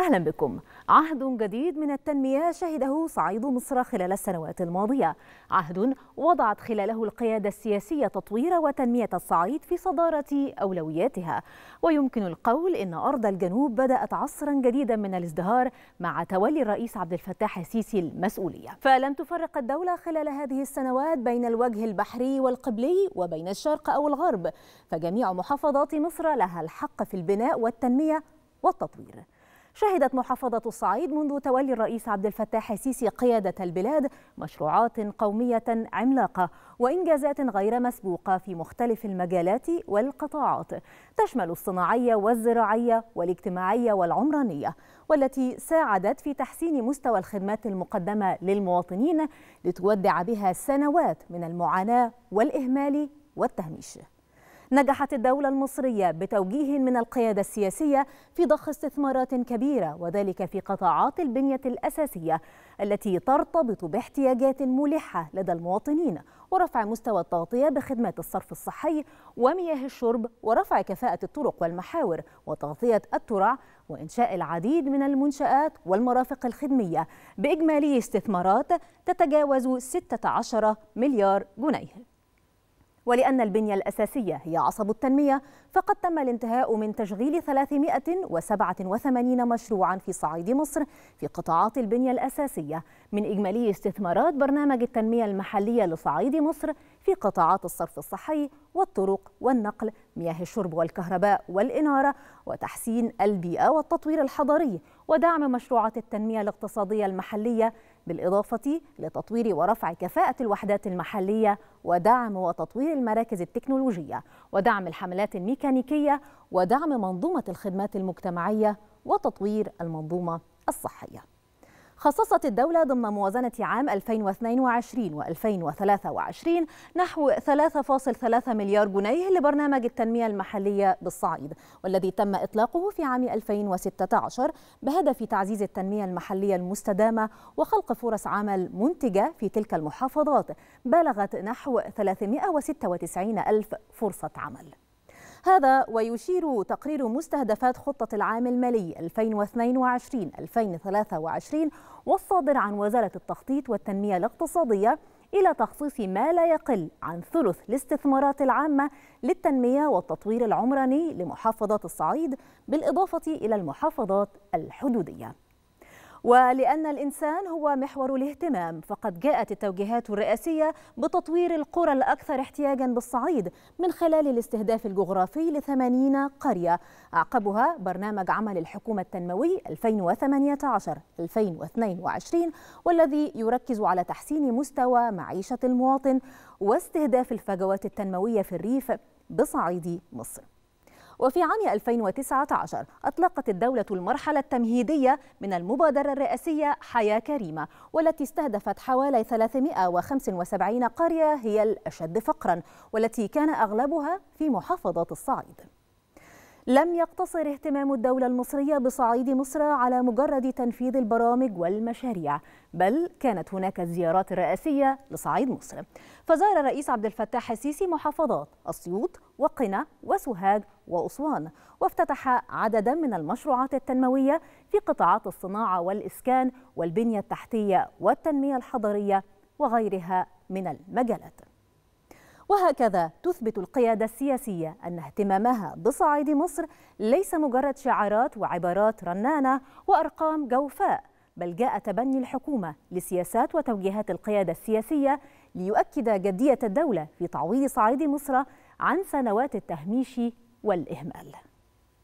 أهلا بكم عهد جديد من التنمية شهده صعيد مصر خلال السنوات الماضية عهد وضعت خلاله القيادة السياسية تطوير وتنمية الصعيد في صدارة أولوياتها ويمكن القول إن أرض الجنوب بدأت عصرا جديدا من الازدهار مع تولي الرئيس عبد الفتاح السيسي المسؤولية فلم تفرق الدولة خلال هذه السنوات بين الوجه البحري والقبلي وبين الشرق أو الغرب فجميع محافظات مصر لها الحق في البناء والتنمية والتطوير شهدت محافظة الصعيد منذ تولي الرئيس عبد الفتاح السيسي قيادة البلاد مشروعات قومية عملاقة وإنجازات غير مسبوقة في مختلف المجالات والقطاعات تشمل الصناعية والزراعية والاجتماعية والعمرانية والتي ساعدت في تحسين مستوى الخدمات المقدمة للمواطنين لتودع بها سنوات من المعاناة والإهمال والتهميش نجحت الدولة المصرية بتوجيه من القيادة السياسية في ضخ استثمارات كبيرة وذلك في قطاعات البنية الأساسية التي ترتبط باحتياجات ملحة لدى المواطنين ورفع مستوى التغطية بخدمات الصرف الصحي ومياه الشرب ورفع كفاءة الطرق والمحاور وتغطية الترع وإنشاء العديد من المنشآت والمرافق الخدمية بإجمالي استثمارات تتجاوز 16 مليار جنيه ولأن البنية الأساسية هي عصب التنمية فقد تم الانتهاء من تشغيل 387 مشروعا في صعيد مصر في قطاعات البنية الأساسية من إجمالي استثمارات برنامج التنمية المحلية لصعيد مصر في قطاعات الصرف الصحي والطرق والنقل مياه الشرب والكهرباء والإنارة وتحسين البيئة والتطوير الحضري ودعم مشروعات التنمية الاقتصادية المحلية بالإضافة لتطوير ورفع كفاءة الوحدات المحلية ودعم وتطوير المراكز التكنولوجية ودعم الحملات الميكانيكية ودعم منظومة الخدمات المجتمعية وتطوير المنظومة الصحية خصصت الدولة ضمن موازنة عام 2022 و2023 نحو 3.3 مليار جنيه لبرنامج التنمية المحلية بالصعيد والذي تم إطلاقه في عام 2016 بهدف تعزيز التنمية المحلية المستدامة وخلق فرص عمل منتجة في تلك المحافظات بلغت نحو 396 ألف فرصة عمل هذا ويشير تقرير مستهدفات خطة العام المالي 2022-2023 والصادر عن وزارة التخطيط والتنمية الاقتصادية إلى تخصيص ما لا يقل عن ثلث الاستثمارات العامة للتنمية والتطوير العمراني لمحافظات الصعيد بالإضافة إلى المحافظات الحدودية ولأن الإنسان هو محور الاهتمام فقد جاءت التوجيهات الرئاسية بتطوير القرى الأكثر احتياجا بالصعيد من خلال الاستهداف الجغرافي لثمانين قرية أعقبها برنامج عمل الحكومة التنموي 2018-2022 والذي يركز على تحسين مستوى معيشة المواطن واستهداف الفجوات التنموية في الريف بصعيد مصر وفي عام 2019 أطلقت الدولة المرحلة التمهيدية من المبادرة الرئاسية حياة كريمة والتي استهدفت حوالي 375 قرية هي الأشد فقرا والتي كان أغلبها في محافظة الصعيد لم يقتصر اهتمام الدولة المصرية بصعيد مصر على مجرد تنفيذ البرامج والمشاريع بل كانت هناك الزيارات الرئاسية لصعيد مصر فزار الرئيس عبد الفتاح السيسي محافظات أسيوط وقنا وسوهاج وأسوان وافتتح عددا من المشروعات التنموية في قطاعات الصناعة والإسكان والبنية التحتية والتنمية الحضرية وغيرها من المجالات وهكذا تثبت القيادة السياسية أن اهتمامها بصعيد مصر ليس مجرد شعارات وعبارات رنانة وأرقام جوفاء بل جاء تبني الحكومة لسياسات وتوجيهات القيادة السياسية ليؤكد جدية الدولة في تعويض صعيد مصر عن سنوات التهميش والإهمال